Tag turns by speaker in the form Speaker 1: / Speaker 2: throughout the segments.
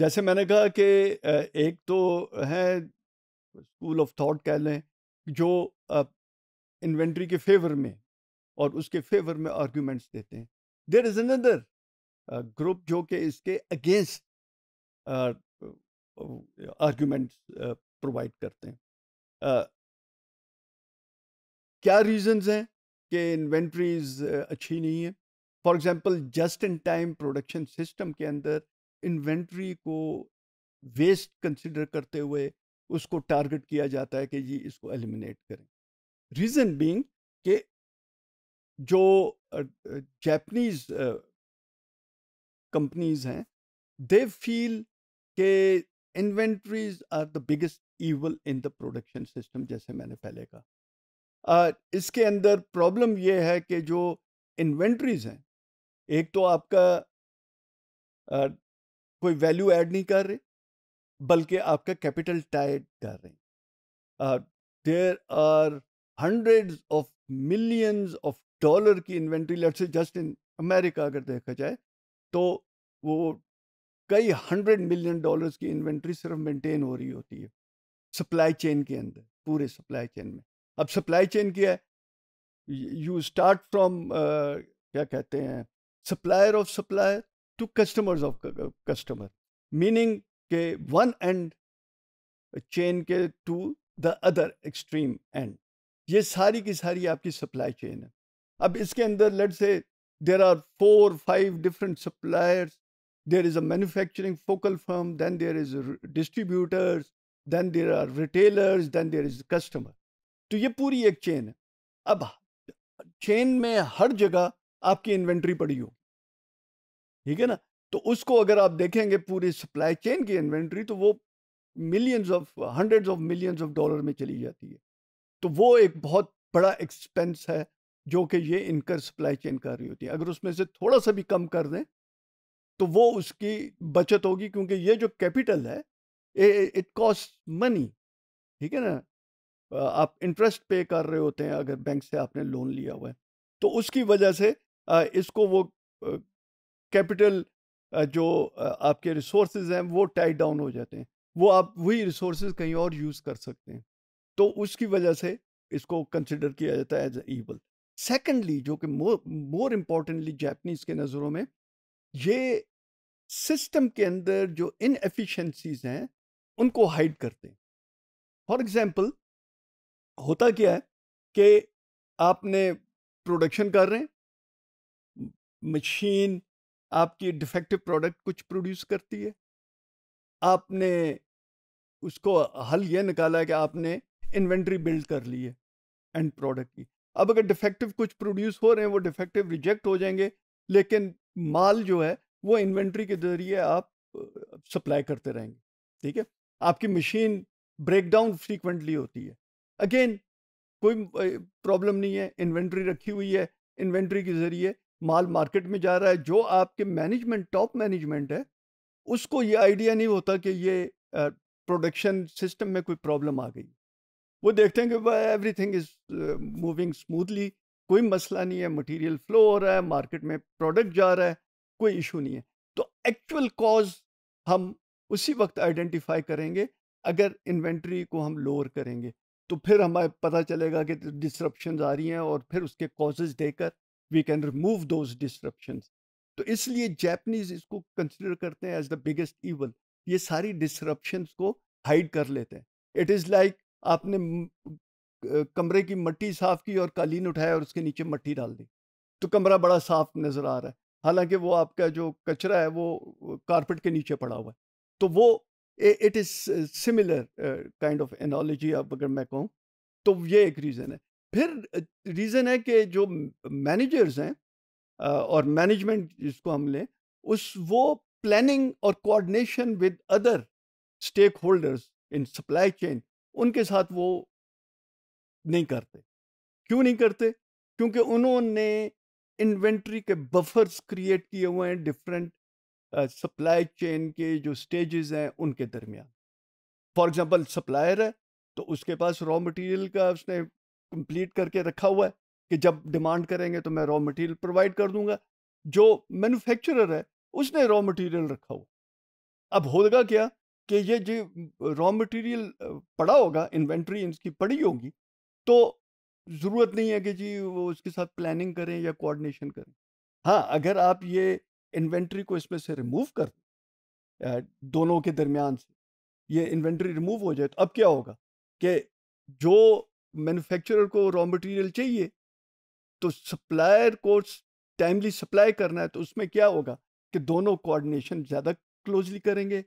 Speaker 1: जैसे मैंने कहा कि एक तो है स्कूल ऑफ थॉट कह लें जो इन्वेंट्री के फेवर में और उसके फेवर में आर्ग्यूमेंट्स देते हैं देर इज़ अनदर ग्रुप जो कि इसके अगेंस्ट आर्ग्यूमेंट्स प्रोवाइड करते हैं uh, क्या रीजंस हैं कि इन्वेंट्रीज अच्छी नहीं है for example just in time production system के अंदर इन्वेंट्री को वेस्ट कंसिडर करते हुए उसको टारगेट किया जाता है कि जी इसको एलिमिनेट करें रीज़न बीइंग के जो जैपनीज कंपनीज हैं दे फील के inventories are the biggest evil in the production system जैसे मैंने पहले कहा uh, इसके अंदर प्रॉब्लम यह है कि जो इन्वेंट्रीज हैं एक तो आपका कोई वैल्यू ऐड नहीं कर रहे बल्कि आपका कैपिटल टाइड कर रहे हैं there are hundred of millions of dollar की inventory let's say just in America अगर देखा जाए तो वो कई हंड्रेड मिलियन डॉलर्स की इन्वेंट्री सिर्फ मेंटेन हो रही होती है सप्लाई चेन के अंदर पूरे सप्लाई चेन में अब सप्लाई चेन क्या है यू स्टार्ट फ्रॉम क्या कहते हैं supplier of supplier to customers of customer meaning के वन एंड चेन के to the other extreme end ये सारी की सारी आपकी सप्लाई चेन है अब इसके अंदर let's say there are four five different suppliers there is a manufacturing focal firm then there is distributors then there are retailers then there is customer तो ये पूरी एक चेन है अब चेन में हर जगह आपकी इन्वेंट्री पड़ी होगी ठीक है ना तो उसको अगर आप देखेंगे पूरी सप्लाई चेन की इन्वेंट्री तो वो millions of hundreds of millions of dollar में चली जाती है तो वो एक बहुत बड़ा एक्सपेंस है जो कि ये इनकर सप्लाई चेन कर रही होती है अगर उसमें से थोड़ा सा भी कम कर दें तो वो उसकी बचत होगी क्योंकि ये जो कैपिटल है इट कॉस्ट मनी ठीक है ना आप इंटरेस्ट पे कर रहे होते हैं अगर बैंक से आपने लोन लिया हुआ है तो उसकी वजह से इसको वो कैपिटल जो आपके रिसोर्स हैं वो टाइट डाउन हो जाते हैं वो आप वही रिसोर्स कहीं और यूज़ कर सकते हैं तो उसकी वजह से इसको कंसिडर किया जाता है एज ईवल सेकेंडली जो कि मोर इम्पोर्टेंटली जैपनीज के नज़रों में ये सिस्टम के अंदर जो इनएफिशेंसीज हैं उनको हाइड करते हैं फॉर एग्ज़ाम्पल होता क्या है कि आपने प्रोडक्शन कर रहे हैं मशीन आपकी डिफेक्टिव प्रोडक्ट कुछ प्रोड्यूस करती है आपने उसको हल ये निकाला कि आपने इन्वेंट्री बिल्ड कर ली है एंड प्रोडक्ट की अब अगर डिफेक्टिव कुछ प्रोड्यूस हो रहे हैं वो डिफेक्टिव रिजेक्ट हो जाएंगे लेकिन माल जो है वो इन्वेंट्री के जरिए आप सप्लाई करते रहेंगे ठीक है आपकी मशीन ब्रेकडाउन फ्रीक्वेंटली होती है अगेन कोई प्रॉब्लम नहीं है इन्वेंट्री रखी हुई है इन्वेंट्री के ज़रिए माल मार्केट में जा रहा है जो आपके मैनेजमेंट टॉप मैनेजमेंट है उसको ये आइडिया नहीं होता कि ये प्रोडक्शन सिस्टम में कोई प्रॉब्लम आ गई वो देखते हैं कि वह everything is moving smoothly कोई मसला नहीं है मटेरियल फ्लो हो रहा है मार्केट में प्रोडक्ट जा रहा है कोई इशू नहीं है तो एक्चुअल कॉज हम उसी वक्त आइडेंटिफाई करेंगे अगर इन्वेंट्री को हम लोअर करेंगे तो फिर हमें पता चलेगा कि डिसरप्शन आ रही हैं और फिर उसके कॉजेज देकर we can remove those disruption तो इसलिए जैपनीज इसको कंसिडर करते हैं एज द बिगेस्ट इवन ये सारी डिस्ट्रप्शन को हाइड कर लेते हैं इट इज़ लाइक आपने कमरे की मट्टी साफ की और कालीन उठाया और उसके नीचे मट्टी डाल दी तो कमरा बड़ा साफ नज़र आ रहा है हालांकि वो आपका जो कचरा है वो कारपेट के नीचे पड़ा हुआ है तो वो it is similar kind of analogy आप अगर मैं कहूँ तो ये एक रीज़न है फिर रीज़न है कि जो मैनेजर्स हैं और मैनेजमेंट जिसको हम लें उस वो प्लानिंग और coordination with other stakeholders in supply chain उनके साथ वो नहीं करते क्यों नहीं करते क्योंकि उन्होंने इन्वेंट्री के बफर्स क्रिएट किए हुए हैं डिफरेंट सप्लाई चेन के जो स्टेजेस हैं उनके दरमियान फॉर एग्जांपल सप्लायर है तो उसके पास रॉ मटेरियल का उसने कंप्लीट करके रखा हुआ है कि जब डिमांड करेंगे तो मैं रॉ मटेरियल प्रोवाइड कर दूंगा जो मैन्युफैक्चरर है उसने रॉ मटेरियल रखा हुआ अब होगा क्या कि ये जो रॉ मटेरियल पड़ा होगा इन्वेंट्री इनकी पड़ी होगी तो ज़रूरत नहीं है कि जी वो उसके साथ प्लानिंग करें या कोऑर्डिनेशन करें हाँ अगर आप ये इन्वेंट्री को इसमें से रिमूव कर दें दोनों के दरमियान से ये इन्वेंट्री रिमूव हो जाए तो अब क्या होगा कि जो मैन्युफैक्चरर को रॉ मटेरियल चाहिए तो सप्लायर को टाइमली सप्लाई करना है तो उसमें क्या होगा कि दोनों कोऑर्डिनेशन ज़्यादा क्लोजली करेंगे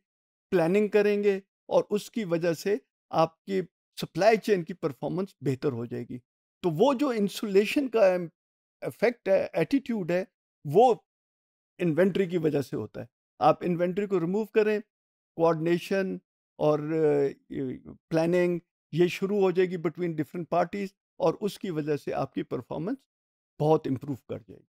Speaker 1: प्लानिंग करेंगे और उसकी वजह से आपकी सप्लाई चेन की परफॉर्मेंस बेहतर हो जाएगी तो वो जो इंसुलेशन का इफेक्ट है एटीट्यूड है वो इन्वेंट्री की वजह से होता है आप इन्वेंट्री को रिमूव करें कोऑर्डिनेशन और प्लानिंग ये शुरू हो जाएगी बिटवीन डिफरेंट पार्टीज़ और उसकी वजह से आपकी परफॉर्मेंस बहुत इम्प्रूव कर जाएगी